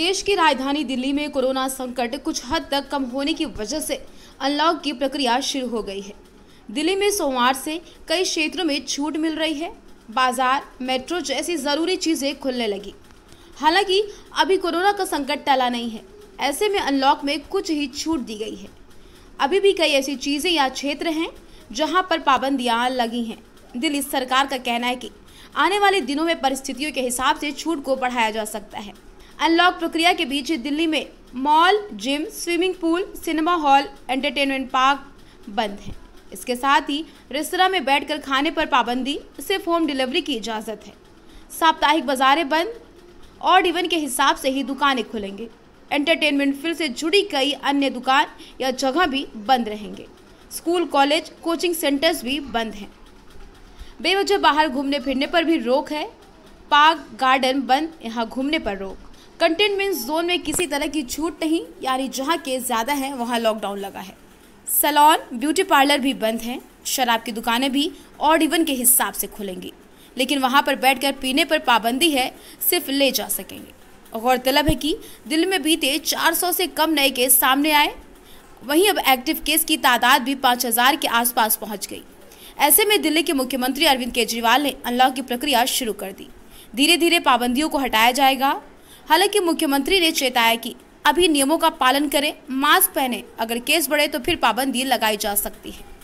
देश की राजधानी दिल्ली में कोरोना संकट कुछ हद तक कम होने की वजह से अनलॉक की प्रक्रिया शुरू हो गई है दिल्ली में सोमवार से कई क्षेत्रों में छूट मिल रही है बाजार मेट्रो जैसी ज़रूरी चीज़ें खुलने लगी हालांकि अभी कोरोना का संकट टला नहीं है ऐसे में अनलॉक में कुछ ही छूट दी गई है अभी भी कई ऐसी चीज़ें या क्षेत्र हैं जहां पर पाबंदियां लगी हैं दिल्ली सरकार का कहना है कि आने वाले दिनों में परिस्थितियों के हिसाब से छूट को बढ़ाया जा सकता है अनलॉक प्रक्रिया के बीच दिल्ली में mall gym swimming pool cinema hall entertainment park बंद हैं इसके साथ ही रेस्तरा में बैठकर खाने पर पाबंदी सिर्फ होम डिलीवरी की इजाज़त है साप्ताहिक बाजारें बंद और इवन के हिसाब से ही दुकानें खुलेंगे एंटरटेनमेंट फील्ड से जुड़ी कई अन्य दुकान या जगह भी बंद रहेंगे स्कूल कॉलेज कोचिंग सेंटर्स भी बंद हैं बेवजह बाहर घूमने फिरने पर भी रोक है पार्क गार्डन बंद यहाँ घूमने पर रोक कंटेनमेंट जोन में किसी तरह की छूट नहीं यानी जहाँ केस ज़्यादा है वहाँ लॉकडाउन लगा है सैलॉन ब्यूटी पार्लर भी बंद हैं शराब की दुकानें भी और इवन के हिसाब से खुलेंगी लेकिन वहाँ पर बैठकर पीने पर पाबंदी है सिर्फ ले जा सकेंगे गौरतलब है कि दिल्ली में बीते 400 से कम नए केस सामने आए वहीं अब एक्टिव केस की तादाद भी 5000 के आसपास पहुंच गई ऐसे में दिल्ली के मुख्यमंत्री अरविंद केजरीवाल ने अनलॉक की प्रक्रिया शुरू कर दी धीरे धीरे पाबंदियों को हटाया जाएगा हालांकि मुख्यमंत्री ने चेताया कि अभी नियमों का पालन करें मास्क पहने अगर केस बढ़े तो फिर पाबंदी लगाई जा सकती है